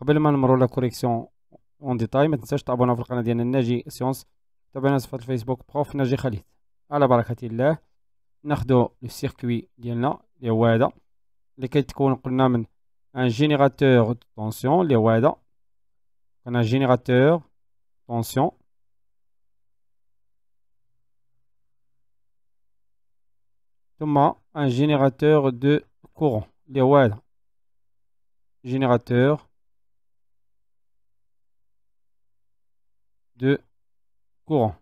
قبل ما نمرو لا كوريكسيون اون ديتاي ما تنساش تابونا في القناه ديالنا ناجي سيونس تابعنا صفحه الفيسبوك بروف ناجي خالد على بركه الله ناخدو لو سيركوي ديالنا اللي هو هذا اللي كيتكون قلنا من ان جينيراتور دو طونسيون اللي هو هذا كان جينيراتور طونسيون ثم ان جينيراتور دو كورون اللي هو هذا جينيراتور de courant.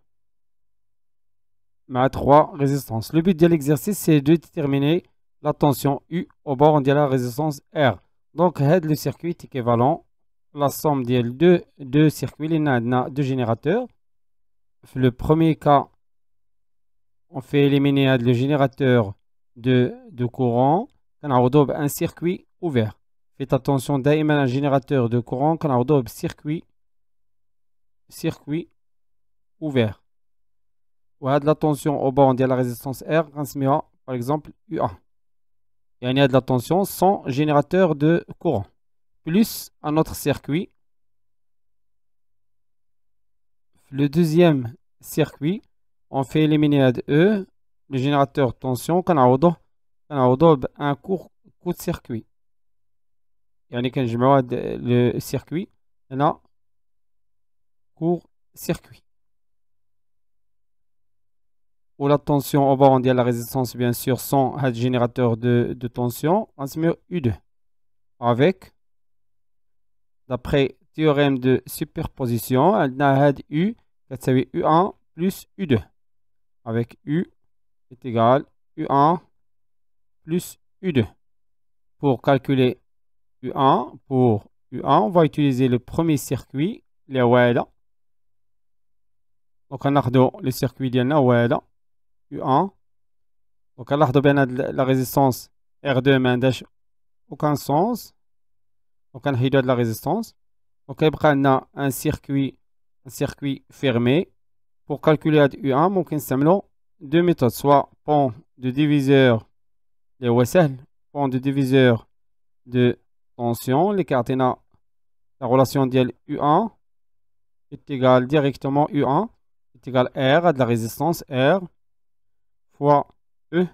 Ma trois résistances Le but de l'exercice, c'est de déterminer la tension U au bord de la résistance R. Donc, le circuit est équivalent la somme de deux, deux circuits, il y a deux générateurs. Le premier cas, on fait éliminer le générateur de, de courant. On a un circuit ouvert. Faites attention, d'ailleurs, un générateur de courant, on a un circuit circuit ouvert. Ou a de la tension au bord de la résistance R, par exemple UA. Et on y a de la tension sans générateur de courant. Plus un autre circuit. Le deuxième circuit, on fait éliminer à E, le générateur tension, qu'on a ben, un court coup de circuit. Il y a un le circuit. a court-circuit. Ou la tension au bord, on la résistance, bien sûr, sans générateur de, tension, on se met U2. Avec, d'après théorème de superposition, on a U, U1 plus U2. Avec U est égal U1 plus U2. Pour calculer U1, pour U1, on va utiliser le premier circuit, les donc, on a le circuit de la U1. Donc, on a la résistance R2, mais aucun sens. Donc, on a la résistance. Donc, on a un circuit fermé. Pour calculer U1, on utiliser deux méthodes soit le pont de diviseur de tension. Les cartes la relation U1 est égale directement U1 égal à R de la résistance R fois E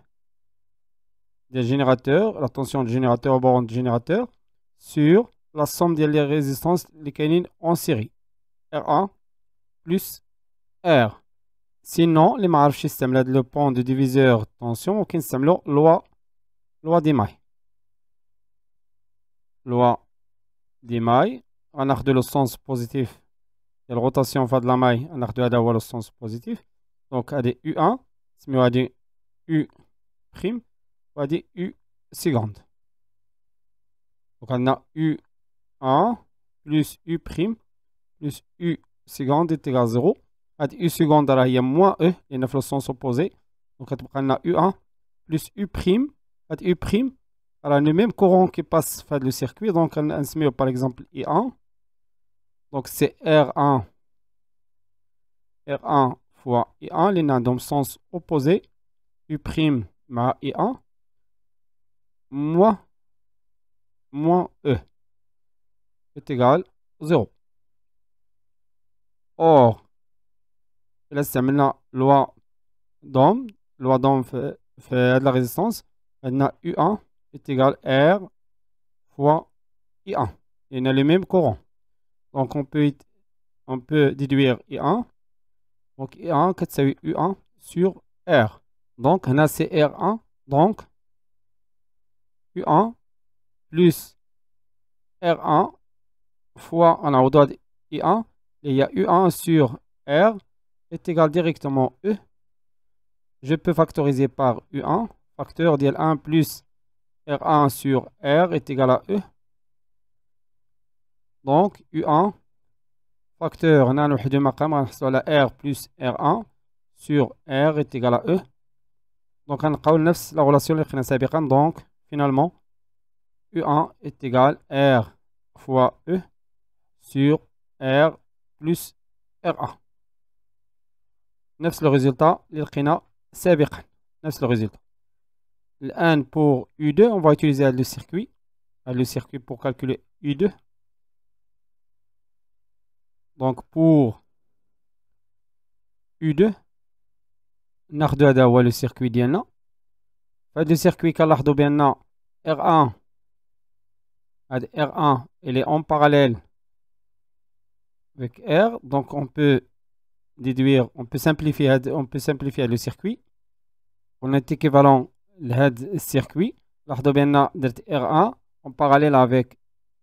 des générateurs, la tension du générateur au bord du générateur, sur la somme des résistances liquinines en série. R1 plus R. Sinon, les marges système là le pont de diviseur tension, aucun système loi, loi des mailles. Loi des mailles, on a de le sens positif la rotation de la maille on a dû avoir le sens positif. Donc, à des U1, c'est mieux à U prime, on U seconde. Donc, on a U1 plus U prime plus U seconde est égal à 0. À U seconde, il y a moins E, il y a 9 le sens opposé. Donc, on a U1 plus U prime, à U prime, alors le même courant qui passe dans le circuit. Donc, on a par exemple I1 donc c'est R1, R1 fois I1, les nains dans le sens opposé, U' ma I1, moins, E, est égal à 0. Or, là c'est maintenant loi d'Ohm, loi d'Ohm fait, fait de la résistance, maintenant U1 est égal à R fois I1, il y a le même courant. Donc on peut, déduire I1. Donc I1, ça U1 sur R. Donc on a c'est R1. Donc U1 plus R1 fois on a au droit I1. Et il y a U1 sur R est égal directement E. Je peux factoriser par U1. Facteur l 1 plus R1 sur R est égal à E. Donc, U1 facteur on a مقام R plus R1 sur R est égal à E. Donc, on relation, la relation اللي لقينا donc finalement U1 est égal à R fois E sur R plus R1. C'est le résultat اللي لقينا سابقا C'est le résultat. N pour U2 on va utiliser le circuit le circuit pour calculer U2 donc pour U2, ناخذ هذا هو لو سيركوي ديالنا فهاد circuit سيركوي كنلاحظوا R1 هاد R1 il est en parallèle avec R donc on peut déduire on peut simplifier on peut simplifier le circuit on est équivalent لهاد السيركوي لاحظوا بان R1 en parallèle avec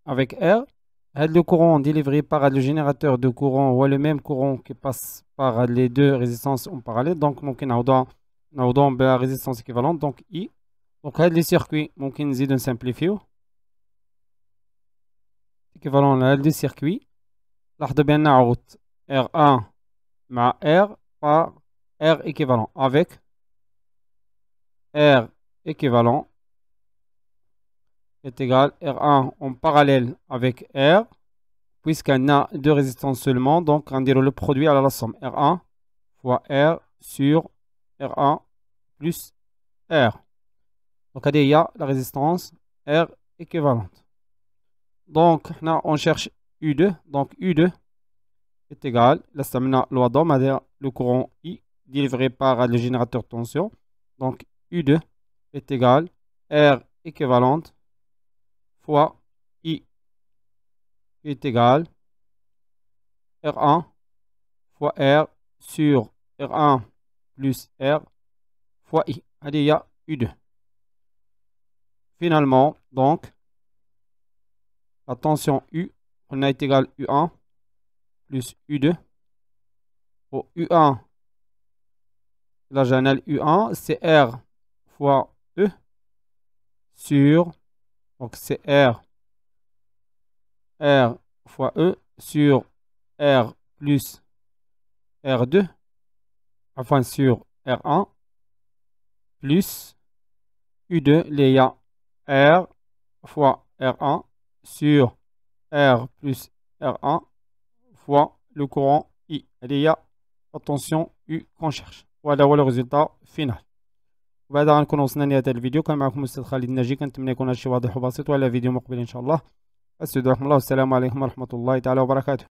avec R le courant délivré par le générateur de courant ou le même courant qui passe par les deux résistances en parallèle. Donc, on نعوضها ben, la résistance équivalente donc I. Donc, le circuit, on ممكن simplifier. simplifier équivalent à circuit circuit. لاحظوا بأن عوضت R1 ma R par R équivalent avec R équivalent est égal R1 en parallèle avec R, puisqu'on a deux résistances seulement, donc on dirait le produit à la somme R1 fois R sur R1 plus R. Donc il y a la résistance R équivalente. Donc là, on cherche U2, donc U2 est égal, là ça loi c'est-à-dire le courant I délivré par le générateur de tension. Donc U2 est égal R équivalente fois i est égal R1 fois R sur R1 plus R fois i. Allez, U2. Finalement, donc, la tension U, on a est égal U1 plus U2. Pour U1, la janelle U1, c'est R fois E sur donc c'est R, R fois E sur R plus R2, enfin sur R1, plus U2, a R fois R1 sur R plus R1 fois le courant I. Il y attention, U qu'on cherche. Voilà, voilà le résultat final. وبعد غنكون وصلنا لنهايه الفيديو كان معكم الاستاذ خالد الناجي كنتمنى يكون هادشي واضح وبسيط وعلى فيديو مقبل ان شاء الله استودعكم الله والسلام عليكم ورحمه الله تعالى وبركاته